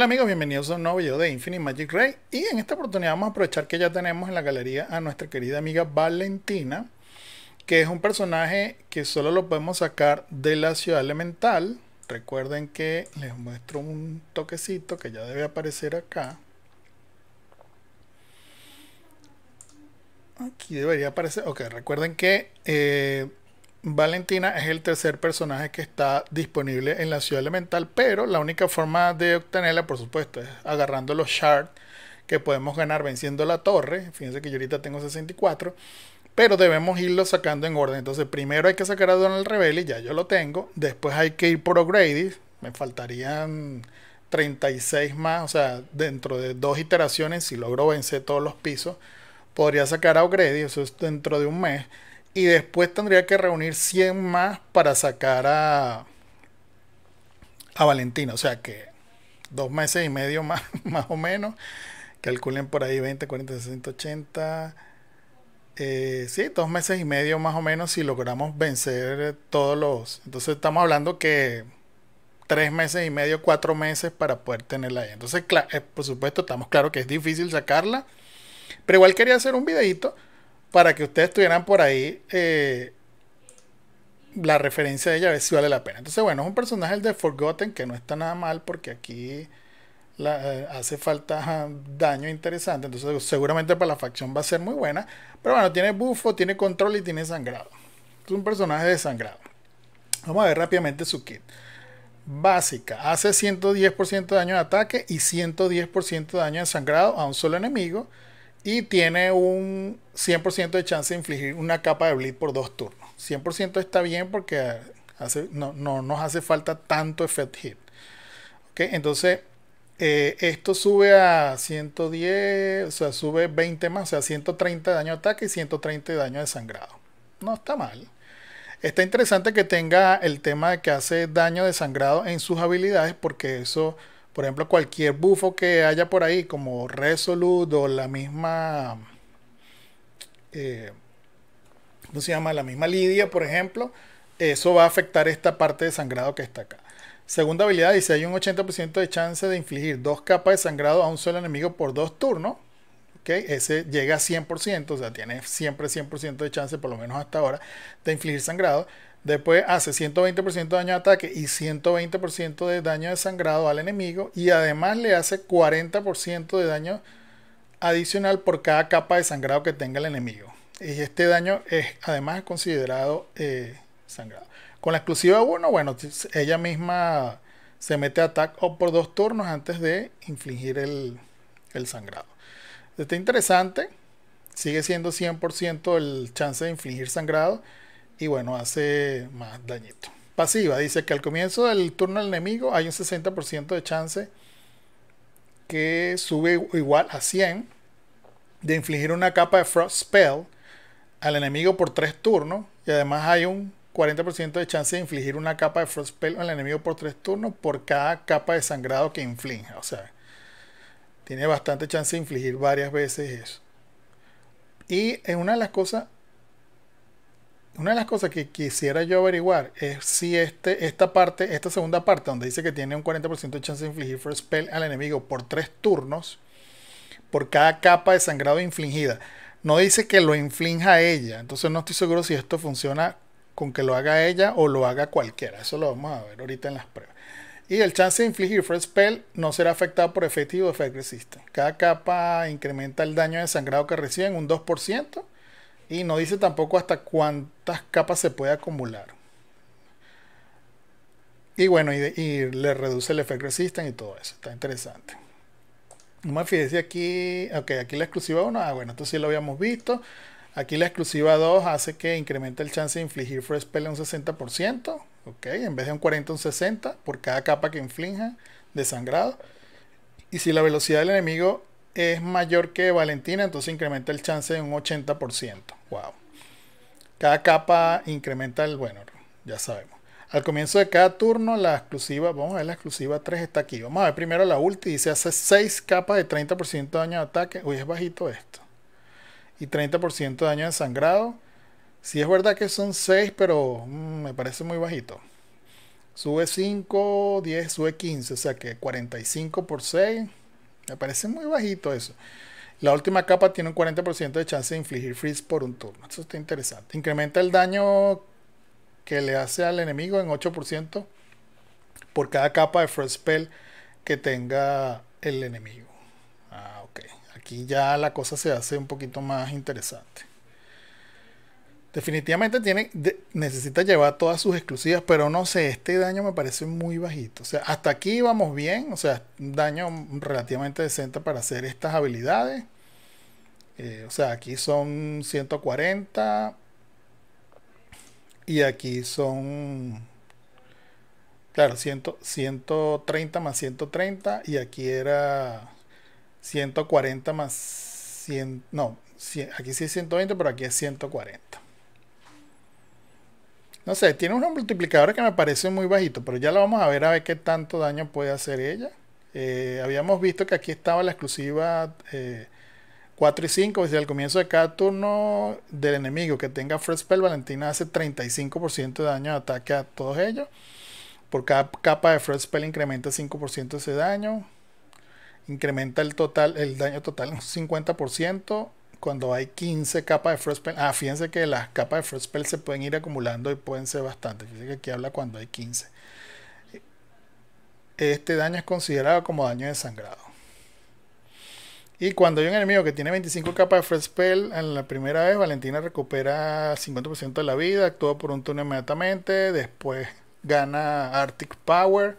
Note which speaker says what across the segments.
Speaker 1: Hola amigos, bienvenidos a un nuevo video de Infinite Magic Ray y en esta oportunidad vamos a aprovechar que ya tenemos en la galería a nuestra querida amiga Valentina que es un personaje que solo lo podemos sacar de la ciudad elemental recuerden que les muestro un toquecito que ya debe aparecer acá aquí debería aparecer, ok, recuerden que eh, Valentina es el tercer personaje que está disponible en la ciudad elemental, pero la única forma de obtenerla, por supuesto, es agarrando los shards que podemos ganar venciendo la torre. Fíjense que yo ahorita tengo 64, pero debemos irlo sacando en orden. Entonces, primero hay que sacar a Donald Rebelli, ya yo lo tengo. Después hay que ir por O'Grady, me faltarían 36 más, o sea, dentro de dos iteraciones, si logro vencer todos los pisos, podría sacar a O'Grady, eso es dentro de un mes y después tendría que reunir 100 más para sacar a, a Valentina. O sea que dos meses y medio más, más o menos. Calculen por ahí 20, 40, 60, 80. sí, dos meses y medio más o menos si logramos vencer todos los... Entonces estamos hablando que tres meses y medio, cuatro meses para poder tenerla ahí. Entonces, eh, por supuesto, estamos claro que es difícil sacarla. Pero igual quería hacer un videito para que ustedes tuvieran por ahí eh, la referencia de ella, a ver si vale la pena. Entonces, bueno, es un personaje el de Forgotten que no está nada mal porque aquí eh, hace falta daño interesante. Entonces, seguramente para la facción va a ser muy buena. Pero bueno, tiene bufo, tiene control y tiene sangrado. Es un personaje de sangrado. Vamos a ver rápidamente su kit. Básica, hace 110% de daño de ataque y 110% de daño de sangrado a un solo enemigo. Y tiene un 100% de chance de infligir una capa de bleed por dos turnos. 100% está bien porque no, nos hace falta tanto effect hit. Entonces, eh, esto sube a 110, o sea, sube 20 más, o sea, 130 de daño de ataque y 130 de daño de sangrado. No está mal. Está interesante que tenga el tema de que hace daño de sangrado en sus habilidades porque eso por ejemplo, cualquier bufo que haya por ahí, como Resolute o la misma. Eh, se llama? La misma Lidia, por ejemplo, eso va a afectar esta parte de sangrado que está acá. Segunda habilidad dice: hay un 80% de chance de infligir dos capas de sangrado a un solo enemigo por dos turnos. Okay, ese llega a 100%, o sea, tiene siempre 100% de chance, por lo menos hasta ahora, de infligir sangrado. Después hace 120% de daño de ataque y 120% de daño de sangrado al enemigo. Y además le hace 40% de daño adicional por cada capa de sangrado que tenga el enemigo. Y este daño es además considerado eh, sangrado. Con la exclusiva 1, bueno, ella misma se mete a attack o por dos turnos antes de infligir el, el sangrado. Está interesante. Sigue siendo 100% el chance de infligir sangrado y bueno, hace más dañito. Pasiva, dice que al comienzo del turno del enemigo hay un 60% de chance que sube igual a 100 de infligir una capa de Frost Spell al enemigo por 3 turnos y además hay un 40% de chance de infligir una capa de Frost Spell al enemigo por 3 turnos por cada capa de sangrado que inflige. O sea, tiene bastante chance de infligir varias veces eso. Y es una de las cosas una de las cosas que quisiera yo averiguar es si este, esta parte, esta segunda parte, donde dice que tiene un 40% de chance de infligir first spell al enemigo por tres turnos, por cada capa de sangrado infligida. No dice que lo inflinja a ella, entonces no estoy seguro si esto funciona con que lo haga ella o lo haga cualquiera. Eso lo vamos a ver ahorita en las pruebas. Y el chance de infligir first spell no será afectado por efectivo o efecto Cada capa incrementa el daño de sangrado que reciben un 2% y no dice tampoco hasta cuántas capas se puede acumular. Y bueno, y, le reduce el efecto resistant y todo eso. Está interesante. No me aquí. Ok, aquí la exclusiva 1. Ah, bueno, esto sí lo habíamos visto. Aquí la exclusiva 2 hace que incremente el chance de infligir first spell un 60%. Ok, en vez de un 40, un 60 por cada capa que inflinja de sangrado. Y si la velocidad del enemigo es mayor que Valentina, entonces incrementa el chance de un 80%. Wow. Cada capa incrementa el, bueno, ya sabemos. Al comienzo de cada turno, la exclusiva, vamos a ver, la exclusiva 3 está aquí. Vamos a ver primero la ulti, dice hace 6 capas de 30% de daño de ataque. Uy, es bajito esto. Y 30% de daño de sangrado. Si es verdad que son 6, pero mm, me parece muy bajito. Sube 5, 10, sube 15, o sea que 45 por 6. Me parece muy bajito eso. La última capa tiene un 40% de chance de infligir freeze por un turno. Eso está interesante. Incrementa el daño que le hace al enemigo en 8% por cada capa de first spell que tenga el enemigo. Ah, ok. Aquí ya la cosa se hace un poquito más interesante. Definitivamente tiene, necesita llevar todas sus exclusivas, pero no sé, este daño me parece muy bajito. O sea, hasta aquí vamos bien, o sea, daño relativamente decente para hacer estas habilidades. Eh, o sea, aquí son 140 y aquí son, claro, 130 más 130 y aquí era 140 más 100, no, aquí sí es 120, pero aquí es 140. No sé, tiene unos multiplicadores que me parece muy bajito, pero ya lo vamos a ver a ver qué tanto daño puede hacer ella. Eh, habíamos visto que aquí estaba la exclusiva 4 eh, y 5, es decir, al comienzo de cada turno del enemigo que tenga Fresh Spell, Valentina hace 35% de daño de ataque a todos ellos. Por cada capa de Fresh Spell incrementa 5% ese daño. Incrementa el total, el daño total un 50% cuando hay 15 capas de Spell Ah, fíjense que las capas de Spell se pueden ir acumulando y pueden ser bastantes. Fíjense que aquí habla cuando hay 15. Este daño es considerado como daño de sangrado. Y cuando hay un enemigo que tiene 25 capas de Spell en la primera vez Valentina recupera 50% de la vida, actúa por un turno inmediatamente, después gana Arctic Power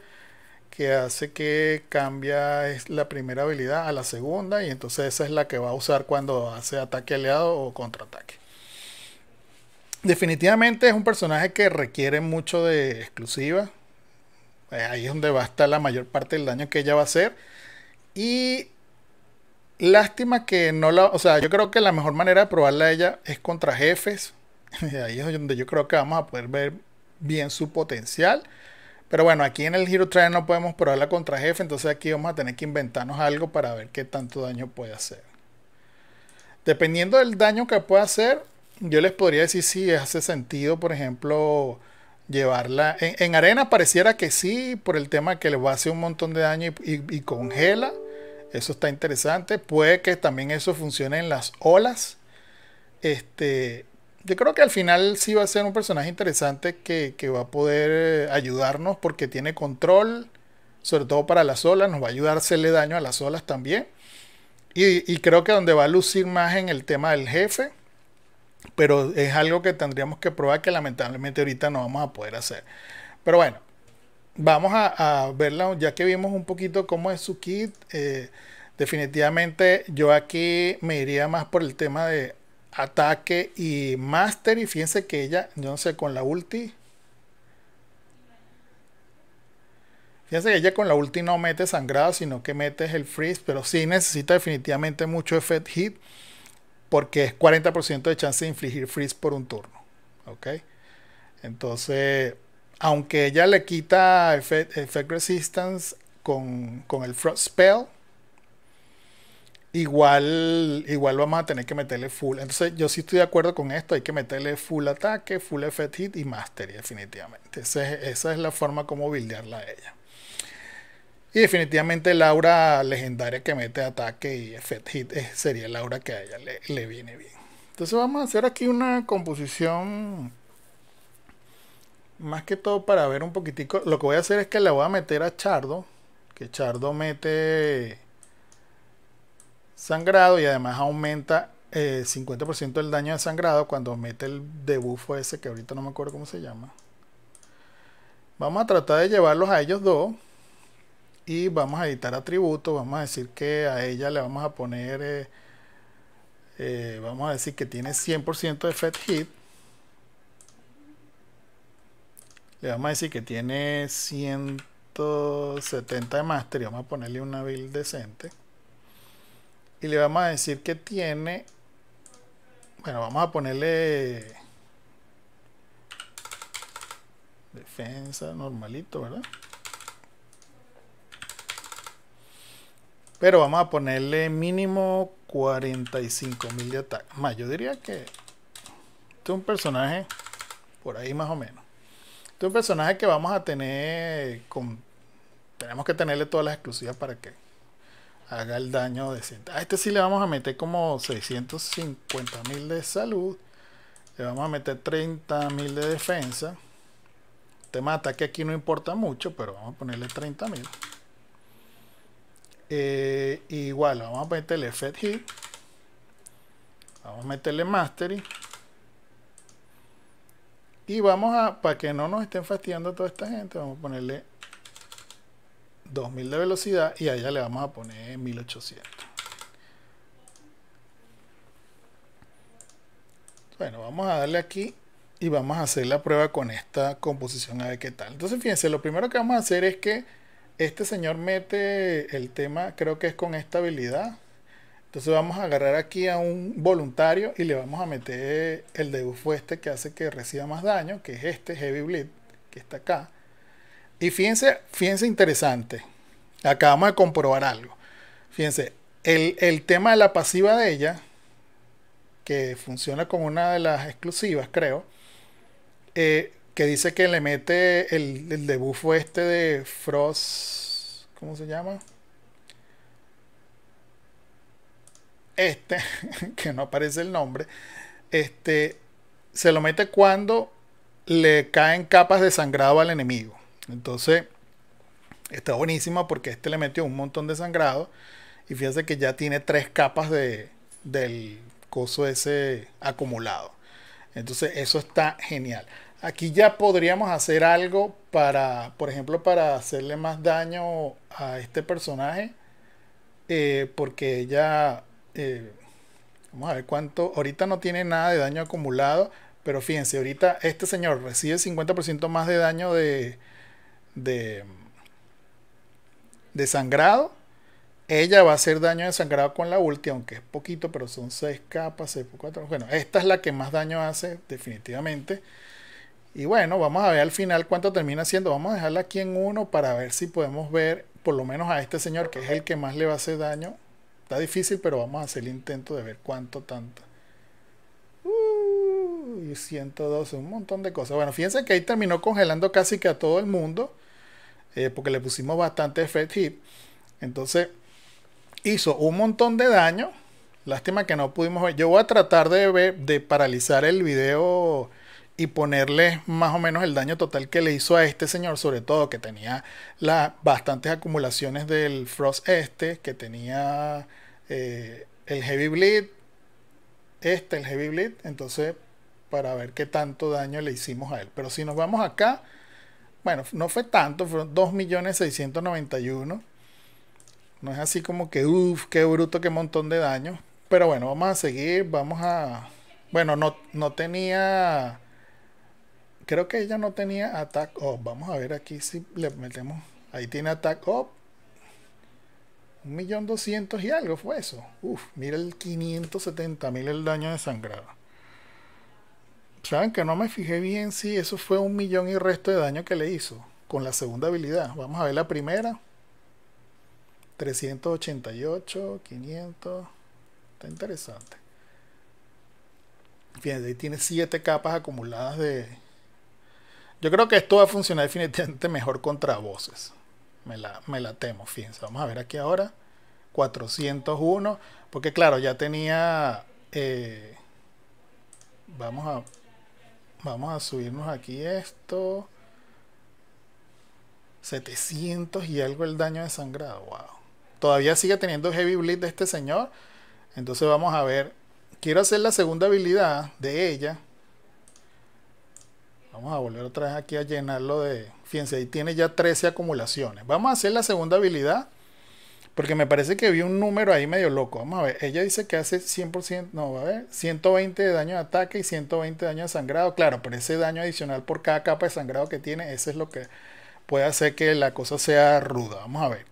Speaker 1: que hace que cambia la primera habilidad a la segunda y entonces esa es la que va a usar cuando hace ataque aliado o contraataque. Definitivamente es un personaje que requiere mucho de exclusiva. Eh, ahí es donde va a estar la mayor parte del daño que ella va a hacer. Y lástima que no la... O sea, yo creo que la mejor manera de probarla a ella es contra jefes. Ahí es donde yo creo que vamos a poder ver bien su potencial. Pero bueno, aquí en el Hero Trainer no podemos probarla contra jefe, entonces aquí vamos a tener que inventarnos algo para ver qué tanto daño puede hacer. Dependiendo del daño que pueda hacer, yo les podría decir si hace sentido, por ejemplo, llevarla. En, arena pareciera que sí, por el tema que le va a hacer un montón de daño y, y congela. Eso está interesante. Puede que también eso funcione en las olas. Este, yo creo que al final sí va a ser un personaje interesante que, va a poder eh, ayudarnos porque tiene control, sobre todo para las olas, nos va a ayudar a hacerle daño a las olas también. Y, creo que donde va a lucir más en el tema del jefe, pero es algo que tendríamos que probar que lamentablemente ahorita no vamos a poder hacer. Pero bueno, vamos a, verla ya que vimos un poquito cómo es su kit. Eh, definitivamente yo aquí me iría más por el tema de ataque y Mastery fíjense que ella, yo no sé, con la ulti. Fíjense que ella con la ulti no mete sangrado, sino que metes el freeze. Pero sí necesita definitivamente mucho effect hit. Porque es 40% de chance de infligir freeze por un turno. ¿Ok? Entonces, aunque ella le quita effect, resistance con, con el frost spell igual, igual vamos a tener que meterle full. Entonces, yo sí estoy de acuerdo con esto. Hay que meterle full ataque, full effect hit y mastery, definitivamente. Esa es, la forma como buildearla a ella. Y definitivamente Laura legendaria que mete ataque y effect hit eh, sería Laura que a ella le, le viene bien. Entonces vamos a hacer aquí una composición más que todo para ver un poquitico. Lo que voy a hacer es que le voy a meter a Chardo, que Chardo mete sangrado y además aumenta 50% eh, el daño de sangrado cuando mete el debufo ese que ahorita no me acuerdo cómo se llama. Vamos a tratar de llevarlos a ellos dos y vamos a editar atributos. Vamos a decir que a ella le vamos a poner, eh, eh, vamos a decir que tiene 100% de fat Hit. Le vamos a decir que tiene 170 de mastery vamos a ponerle una build decente y le vamos a decir que tiene bueno vamos a ponerle defensa normalito verdad pero vamos a ponerle mínimo 45 mil de ataque más yo diría que este es un personaje por ahí más o menos este es un personaje que vamos a tener con tenemos que tenerle todas las exclusivas para que haga el daño de 100. A este sí le vamos a meter como 650 mil de salud. Le vamos a meter 30.000 de defensa. te mata que aquí no importa mucho, pero vamos a ponerle 30.000 mil. Eh, igual, vamos a meterle Fed Hit. Vamos a meterle Mastery. Y vamos a, para que no nos estén fastidiando toda esta gente, vamos a ponerle 2000 de velocidad y allá le vamos a poner 1800. Bueno, vamos a darle aquí y vamos a hacer la prueba con esta composición a ver qué tal. Entonces, fíjense, lo primero que vamos a hacer es que este señor mete el tema, creo que es con esta habilidad. Entonces vamos a agarrar aquí a un voluntario y le vamos a meter el debuffo este que hace que reciba más daño, que es este Heavy Bleed, que está acá. Y fíjense, fíjense interesante. Acabamos de comprobar algo. Fíjense, el, tema de la pasiva de ella, que funciona como una de las exclusivas, creo, eh, que dice que le mete el, el este de Frost. ¿Cómo se llama? Este, que no aparece el nombre. Este se lo mete cuando le caen capas de sangrado al enemigo. Entonces, está buenísima porque este le metió un montón de sangrado. Y fíjense que ya tiene tres capas de, del coso ese acumulado. Entonces, eso está genial. Aquí ya podríamos hacer algo para, por ejemplo, para hacerle más daño a este personaje. Eh, porque ella, eh, vamos a ver cuánto, ahorita no tiene nada de daño acumulado. Pero fíjense, ahorita este señor recibe 50% más de daño de, de, sangrado. Ella va a hacer daño de sangrado con la ulti, aunque es poquito, pero son 6 capas, 6 Bueno, esta es la que más daño hace, definitivamente. Y bueno, vamos a ver al final cuánto termina siendo. Vamos a dejarla aquí en 1 para ver si podemos ver, por lo menos a este señor, que es el que más le va a hacer daño. Está difícil, pero vamos a hacer el intento de ver cuánto tanto y 112, un montón de cosas. Bueno, fíjense que ahí terminó congelando casi que a todo el mundo, eh, porque le pusimos bastante Fed Hit. Entonces, hizo un montón de daño. Lástima que no pudimos ver. Yo voy a tratar de, de paralizar el video y ponerle más o menos el daño total que le hizo a este señor, sobre todo que tenía las bastantes acumulaciones del Frost este, que tenía eh, el Heavy Bleed, este, el Heavy Bleed, entonces para ver qué tanto daño le hicimos a él. Pero si nos vamos acá, bueno, no fue tanto, fueron 2.691. No es así como que, uff, qué bruto, qué montón de daño. Pero bueno, vamos a seguir, vamos a... Bueno, no, no tenía... Creo que ella no tenía attack up. Vamos a ver aquí si le metemos... Ahí tiene attack up. Un millón doscientos y algo fue eso. Uf, mira el 570.000 mil el daño de sangrado. Saben que no me fijé bien si eso fue un millón y resto de daño que le hizo con la segunda habilidad. Vamos a ver la primera. 388, 500. Está interesante. Fíjense, ahí tiene 7 capas acumuladas de... Yo creo que esto va a funcionar definitivamente mejor contra voces. Me la, temo, fíjense. Vamos a ver aquí ahora. 401. Porque claro, ya tenía... Eh, vamos a Vamos a subirnos aquí esto. 700 y algo el daño de sangrado. Wow. Todavía sigue teniendo heavy bleed de este señor. Entonces vamos a ver. Quiero hacer la segunda habilidad de ella. Vamos a volver otra vez aquí a llenarlo de... Fíjense, ahí tiene ya 13 acumulaciones. Vamos a hacer la segunda habilidad. Porque me parece que vi un número ahí medio loco. Vamos a ver. Ella dice que hace 100%, no, va a ver, 120 de daño de ataque y 120 de daño de sangrado. Claro, pero ese daño adicional por cada capa de sangrado que tiene, ese es lo que puede hacer que la cosa sea ruda. Vamos a ver.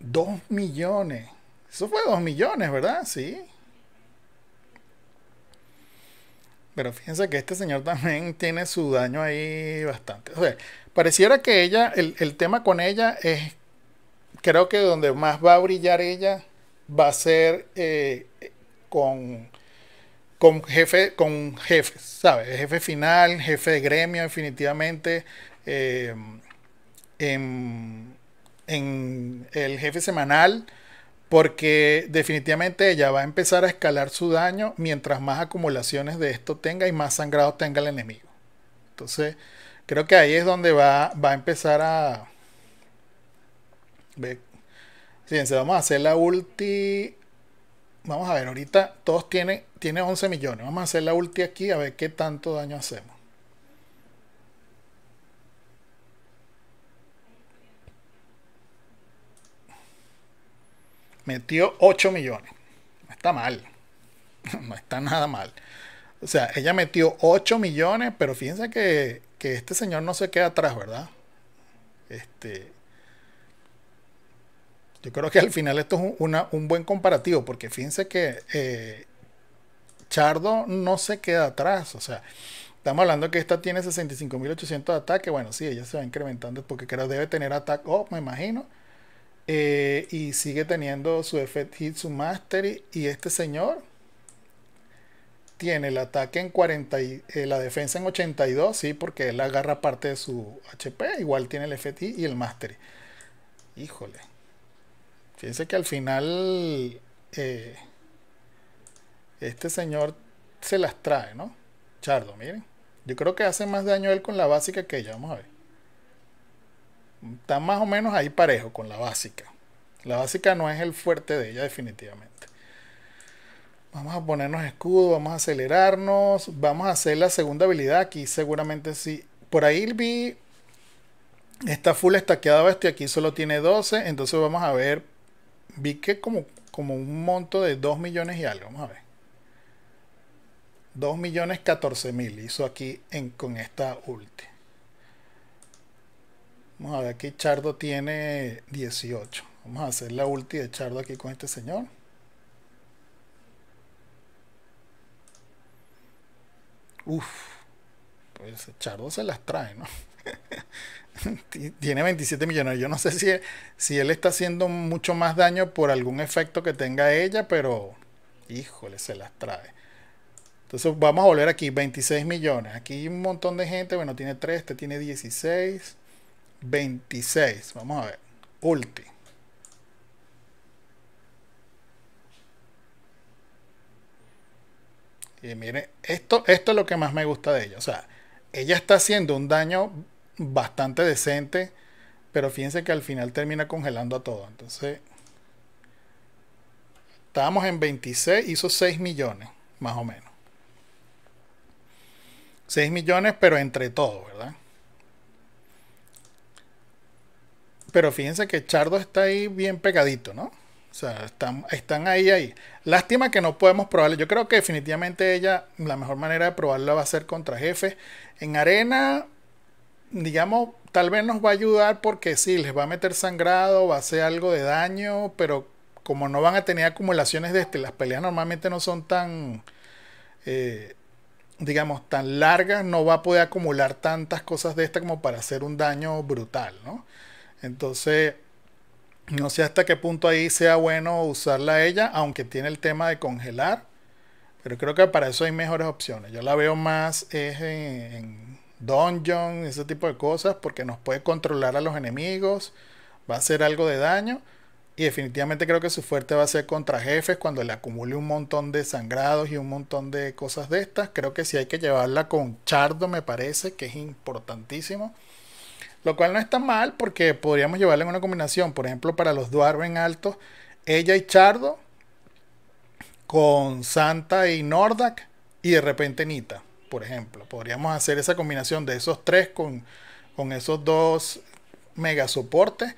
Speaker 1: 2 millones. Eso fue 2 millones, ¿verdad? Sí. pero fíjense que este señor también tiene su daño ahí bastante. O sea, pareciera que ella, el, tema con ella es, creo que donde más va a brillar ella va a ser eh, con, con jefe, con jefe, ¿sabes? Jefe final, jefe de gremio, definitivamente. Eh, en, en el jefe semanal porque definitivamente ella va a empezar a escalar su daño mientras más acumulaciones de esto tenga y más sangrado tenga el enemigo. Entonces, creo que ahí es donde va, va a empezar a... Fíjense, vamos a hacer la ulti... Vamos a ver, ahorita todos tienen, tiene 11 millones. Vamos a hacer la ulti aquí a ver qué tanto daño hacemos. metió 8 millones. No está mal. No está nada mal. O sea, ella metió 8 millones, pero fíjense que, este señor no se queda atrás, ¿verdad? Este, yo creo que al final esto es un, buen comparativo, porque fíjense que eh, Chardo no se queda atrás. O sea, estamos hablando que esta tiene 65.800 de ataque. Bueno, sí, ella se va incrementando porque creo debe tener ataque, oh, me imagino. Eh, y sigue teniendo su effect hit, su mastery. Y este señor tiene el ataque en 40 y eh, la defensa en 82, sí, porque él agarra parte de su HP. Igual tiene el effect y el mastery. Híjole. Fíjense que al final eh, este señor se las trae, ¿no? Chardo, miren. Yo creo que hace más daño él con la básica que ella. Vamos a ver. Está más o menos ahí parejo con la básica. La básica no es el fuerte de ella definitivamente. Vamos a ponernos escudo, vamos a acelerarnos, vamos a hacer la segunda habilidad. Aquí seguramente sí. Por ahí vi, esta full estaqueada bestia, aquí solo tiene 12. Entonces vamos a ver, vi que como, como un monto de 2 millones y algo, vamos a ver. 2 millones 14 mil hizo aquí en, con esta ulti. Vamos a ver, aquí Chardo tiene 18. Vamos a hacer la ulti de Chardo aquí con este señor. Uf, pues Chardo se las trae, ¿no? tiene 27 millones. Yo no sé si, si él está haciendo mucho más daño por algún efecto que tenga ella, pero híjole, se las trae. Entonces vamos a volver aquí, 26 millones. Aquí un montón de gente, bueno, tiene 3, este tiene 16. 26. Vamos a ver. Ulti. Y miren, esto, esto es lo que más me gusta de ella. O sea, ella está haciendo un daño bastante decente, pero fíjense que al final termina congelando a todo. Entonces, estábamos en 26, hizo 6 millones, más o menos. 6 millones, pero entre todo, ¿verdad? Pero fíjense que Chardo está ahí bien pegadito, ¿no? O sea, están, ahí, ahí. Lástima que no podemos probarle. Yo creo que definitivamente ella, la mejor manera de probarla va a ser contra jefe En arena, digamos, tal vez nos va a ayudar porque sí, les va a meter sangrado, va a hacer algo de daño, pero como no van a tener acumulaciones de este, las peleas normalmente no son tan, eh, digamos, tan largas, no va a poder acumular tantas cosas de esta como para hacer un daño brutal, ¿no? Entonces, no sé hasta qué punto ahí sea bueno usarla ella, aunque tiene el tema de congelar. Pero creo que para eso hay mejores opciones. Yo la veo más en, en ese tipo de cosas, porque nos puede controlar a los enemigos, va a hacer algo de daño. Y definitivamente creo que su fuerte va a ser contra jefes cuando le acumule un montón de sangrados y un montón de cosas de estas. Creo que sí hay que llevarla con Chardo, me parece, que es importantísimo. Lo cual no está mal porque podríamos llevarle una combinación. Por ejemplo, para los Dwarven altos, ella y Chardo con Santa y Nordak y de repente Nita, por ejemplo. Podríamos hacer esa combinación de esos tres con, con esos dos mega soportes.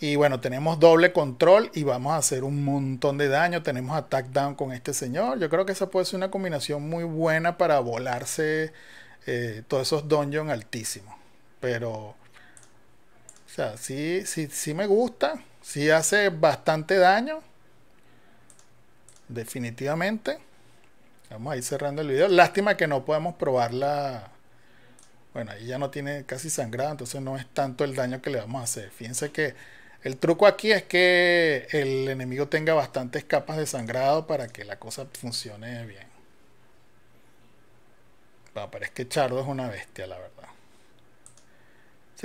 Speaker 1: Y bueno, tenemos doble control y vamos a hacer un montón de daño. Tenemos attack down con este señor. Yo creo que esa puede ser una combinación muy buena para volarse eh, todos esos dungeons altísimos. Pero o sea, sí, sí, me gusta. Sí hace bastante daño. Definitivamente. Vamos a ir cerrando el video. Lástima que no podemos probarla. Bueno, ahí ya no tiene casi sangrado, entonces no es tanto el daño que le vamos a hacer. Fíjense que el truco aquí es que el enemigo tenga bastantes capas de sangrado para que la cosa funcione bien. Pero es que Chardo es una bestia, la verdad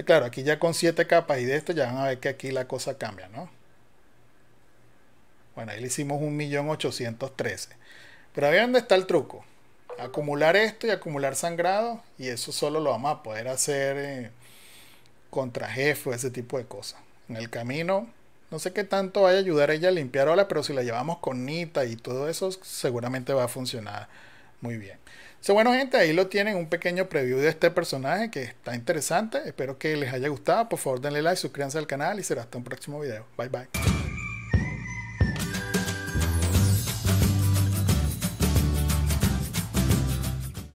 Speaker 1: claro, aquí ya con 7 capas y de esto ya van a ver que aquí la cosa cambia, ¿no? Bueno, ahí le hicimos 1.813. Pero ahí dónde está el truco. Acumular esto y acumular sangrado. Y eso solo lo vamos a poder hacer eh, contra jefe o ese tipo de cosas. En el camino, no sé qué tanto vaya a ayudar ella a limpiar olas, pero si la llevamos con Nita y todo eso, seguramente va a funcionar muy bien bueno, gente, ahí lo tienen, un pequeño preview de este personaje que está interesante. Espero que les haya gustado. Por favor, denle like, suscríbanse al canal y será hasta un próximo video. Bye bye.